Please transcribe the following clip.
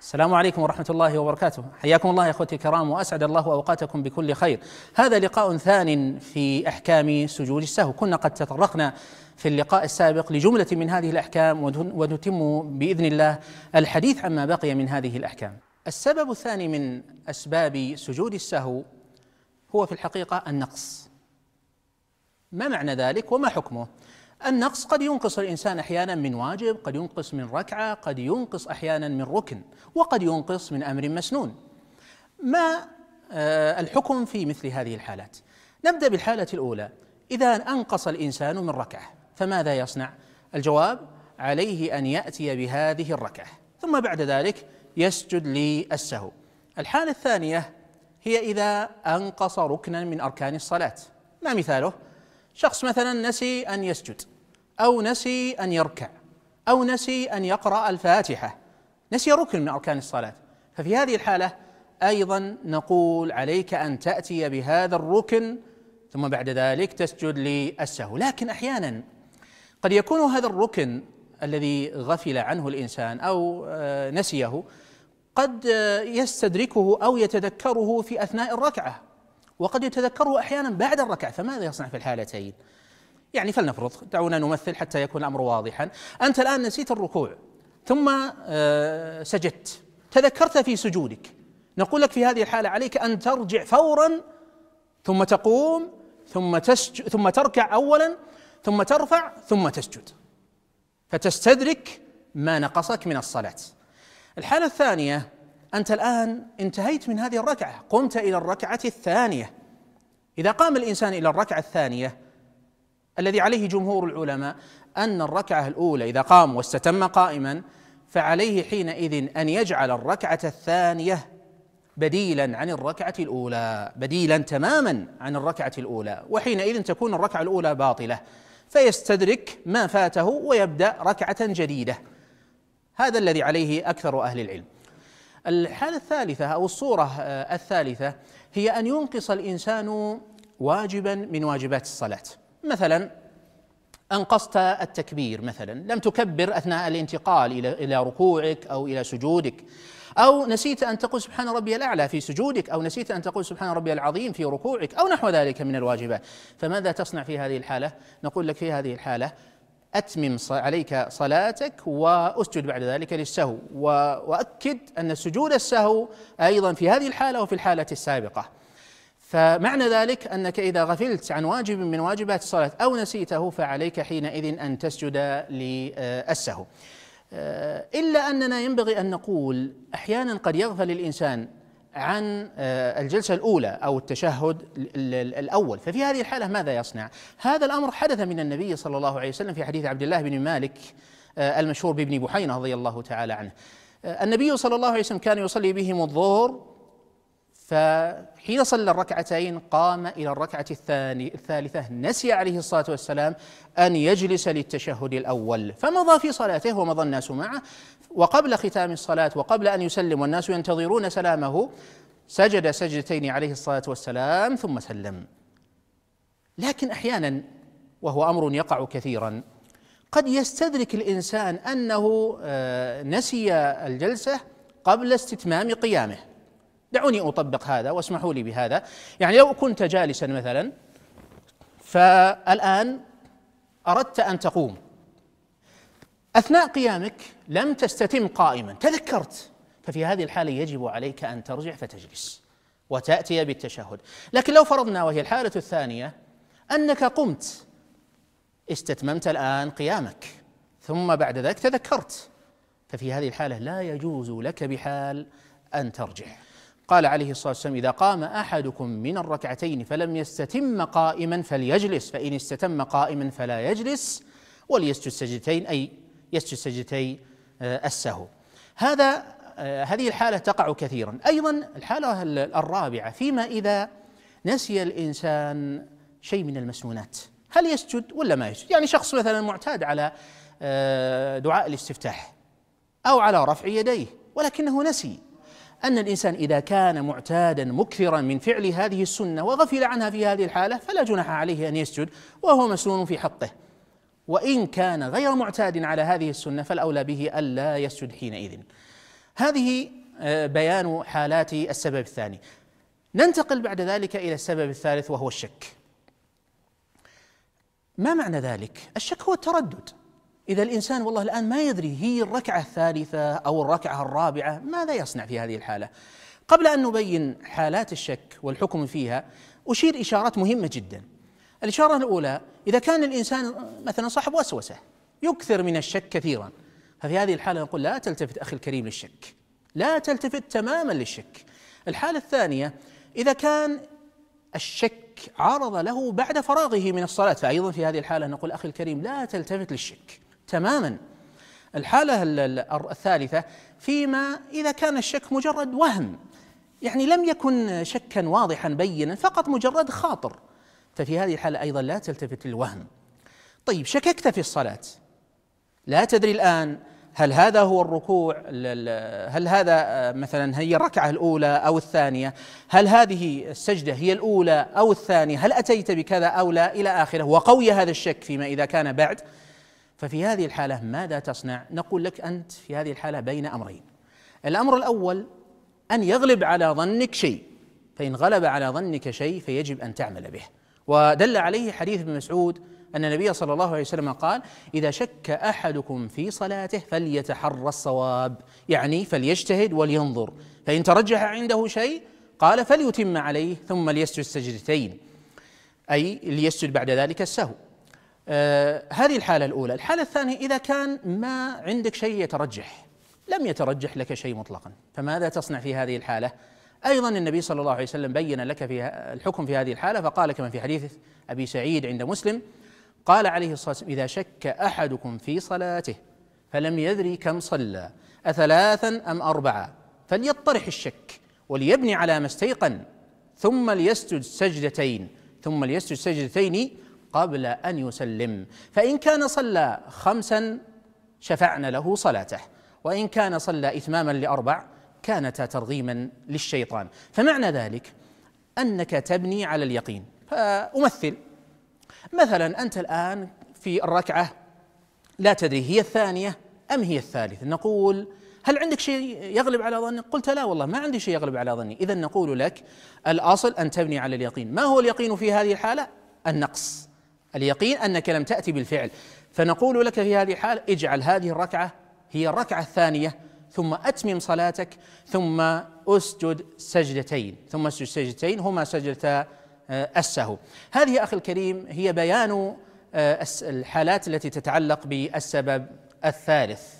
السلام عليكم ورحمة الله وبركاته، حياكم الله يا اخوتي الكرام واسعد الله اوقاتكم بكل خير. هذا لقاء ثان في احكام سجود السهو، كنا قد تطرقنا في اللقاء السابق لجملة من هذه الاحكام ونتم باذن الله الحديث عما بقي من هذه الاحكام. السبب الثاني من اسباب سجود السهو هو في الحقيقة النقص. ما معنى ذلك وما حكمه؟ النقص قد ينقص الإنسان أحيانا من واجب قد ينقص من ركعة قد ينقص أحيانا من ركن وقد ينقص من أمر مسنون ما آه، الحكم في مثل هذه الحالات نبدأ بالحالة الأولى إذا أنقص الإنسان من ركعة فماذا يصنع الجواب عليه أن يأتي بهذه الركعة ثم بعد ذلك يسجد للسهو الحالة الثانية هي إذا أنقص ركنا من أركان الصلاة ما مثاله شخص مثلا نسي أن يسجد أو نسي أن يركع أو نسي أن يقرأ الفاتحة نسي ركن من أركان الصلاة ففي هذه الحالة أيضا نقول عليك أن تأتي بهذا الركن ثم بعد ذلك تسجد للسهو لكن أحيانا قد يكون هذا الركن الذي غفل عنه الإنسان أو آه، نسيه قد آه، يستدركه أو يتذكره في أثناء الركعة وقد يتذكره أحيانا بعد الركعة فماذا يصنع في الحالتين؟ يعني فلنفرض دعونا نمثل حتى يكون الأمر واضحا أنت الآن نسيت الركوع ثم آه، سجدت تذكرت في سجودك نقول لك في هذه الحالة عليك أن ترجع فورا ثم تقوم ثم تسجد ثم تركع أولا ثم ترفع ثم تسجد فتستدرك ما نقصك من الصلاة الحالة الثانية أنت الآن انتهيت من هذه الركعة قمت إلى الركعة الثانية إذا قام الإنسان إلى الركعة الثانية الذي عليه جمهور العلماء أن الركعة الأولى إذا قام واستتم قائما فعليه حينئذ أن يجعل الركعة الثانية بديلا عن الركعة الأولى بديلا تماما عن الركعة الأولى وحينئذ تكون الركعة الأولى باطلة فيستدرك ما فاته ويبدأ ركعة جديدة هذا الذي عليه أكثر أهل العلم الحالة الثالثة أو الصورة آه، الثالثة هي أن ينقص الإنسان واجبا من واجبات الصلاة مثلا أنقصت التكبير مثلا لم تكبر أثناء الانتقال إلى إلى ركوعك أو إلى سجودك أو نسيت أن تقول سبحان ربي الأعلى في سجودك أو نسيت أن تقول سبحان ربي العظيم في ركوعك أو نحو ذلك من الواجبات فماذا تصنع في هذه الحالة؟ نقول لك في هذه الحالة أتمم عليك صلاتك وأسجد بعد ذلك للسهو وأؤكد أن سجود السهو أيضا في هذه الحالة وفي الحالة السابقة فمعنى ذلك أنك إذا غفلت عن واجب من واجبات الصلاة أو نسيته فعليك حينئذ أن تسجد للسهو آه، إلا أننا ينبغي أن نقول أحيانا قد يغفل الإنسان عن آه، الجلسة الأولى أو التشهد الأول ففي هذه الحالة ماذا يصنع؟ هذا الأمر حدث من النبي صلى الله عليه وسلم في حديث عبد الله بن مالك آه، المشهور بابن بحينة رضي الله تعالى عنه آه، النبي صلى الله عليه وسلم كان يصلي بهم الظهر فحين صلى الركعتين قام إلى الركعة الثاني الثالثة نسي عليه الصلاة والسلام أن يجلس للتشهد الأول فمضى في صلاته ومضى الناس معه وقبل ختام الصلاة وقبل أن يسلم والناس ينتظرون سلامه سجد سجدتين عليه الصلاة والسلام ثم سلم لكن أحيانا وهو أمر يقع كثيرا قد يستدرك الإنسان أنه آه، نسي الجلسة قبل استتمام قيامه دعوني أطبق هذا واسمحوا لي بهذا يعني لو كنت جالسا مثلا فالآن أردت أن تقوم أثناء قيامك لم تستتم قائما تذكرت ففي هذه الحالة يجب عليك أن ترجع فتجلس وتأتي بالتشهد لكن لو فرضنا وهي الحالة الثانية أنك قمت استتممت الآن قيامك ثم بعد ذلك تذكرت ففي هذه الحالة لا يجوز لك بحال أن ترجع قال عليه الصلاة والسلام إذا قام أحدكم من الركعتين فلم يستتم قائما فليجلس فإن استتم قائما فلا يجلس وليسجد سجدتين أي يسجد سجدتي آه، السهو هذا آه، هذه الحالة تقع كثيرا أيضا الحالة الرابعة فيما إذا نسي الإنسان شيء من المسنونات هل يسجد ولا ما يسجد يعني شخص مثلا معتاد على آه، دعاء الاستفتاح أو على رفع يديه ولكنه نسي أن الإنسان إذا كان معتادا مكثرا من فعل هذه السنة وغفل عنها في هذه الحالة فلا جناح عليه أن يسجد وهو مسنون في حقه وإن كان غير معتاد على هذه السنة فالأولى به ألا يسجد حينئذ هذه آه، بيان حالات السبب الثاني ننتقل بعد ذلك إلى السبب الثالث وهو الشك ما معنى ذلك؟ الشك هو التردد إذا الإنسان والله الآن ما يدري هي الركعة الثالثة أو الركعة الرابعة ماذا يصنع في هذه الحالة قبل أن نبين حالات الشك والحكم فيها أشير إشارات مهمة جدا الإشارة الأولى إذا كان الإنسان مثلا صاحب وسوسة يكثر من الشك كثيرا ففي هذه الحالة نقول لا تلتفت أخي الكريم للشك لا تلتفت تماما للشك الحالة الثانية إذا كان الشك عرض له بعد فراغه من الصلاة فأيضا في هذه الحالة نقول أخي الكريم لا تلتفت للشك تماما الحالة الثالثة فيما إذا كان الشك مجرد وهم يعني لم يكن شكا واضحا بينا فقط مجرد خاطر ففي هذه الحالة أيضا لا تلتفت للوهم طيب شككت في الصلاة لا تدري الآن هل هذا هو الركوع هل هذا آه، مثلا هي الركعة الأولى أو الثانية هل هذه السجدة هي الأولى أو الثانية هل أتيت بكذا أو لا إلى آخره وقوي هذا الشك فيما إذا كان بعد ففي هذه الحالة ماذا تصنع؟ نقول لك أنت في هذه الحالة بين أمرين الأمر الأول أن يغلب على ظنك شيء فإن غلب على ظنك شيء فيجب أن تعمل به ودل عليه حديث ابن مسعود أن النبي صلى الله عليه وسلم قال إذا شك أحدكم في صلاته فليتحرى الصواب يعني فليجتهد ولينظر فإن ترجح عنده شيء قال فليتم عليه ثم ليسجد السجدتين أي ليسجد بعد ذلك السهو آه، هذه الحالة الأولى الحالة الثانية إذا كان ما عندك شيء يترجح لم يترجح لك شيء مطلقا فماذا تصنع في هذه الحالة أيضا النبي صلى الله عليه وسلم بين لك في الحكم في هذه الحالة فقال كما في حديث أبي سعيد عند مسلم قال عليه الصلاة والسلام إذا شك أحدكم في صلاته فلم يدري كم صلى أثلاثا أم أربعة فليطرح الشك وليبني على ما استيقن ثم ليسجد سجدتين ثم ليسجد سجدتين قبل ان يسلم فان كان صلى خمسا شفعنا له صلاته وان كان صلى اتماما لاربع كانتا ترغيما للشيطان فمعنى ذلك انك تبني على اليقين فامثل مثلا انت الان في الركعه لا تدري هي الثانيه ام هي الثالثه نقول هل عندك شيء يغلب على ظنك؟ قلت لا والله ما عندي شيء يغلب على ظني، اذا نقول لك الاصل ان تبني على اليقين، ما هو اليقين في هذه الحاله؟ النقص. اليقين أنك لم تأتي بالفعل فنقول لك في هذه الحال اجعل هذه الركعة هي الركعة الثانية ثم أتمم صلاتك ثم أسجد سجدتين ثم أسجد سجدتين هما سجدتا آه، السهو هذه يا أخي الكريم هي بيان آه، الحالات التي تتعلق بالسبب الثالث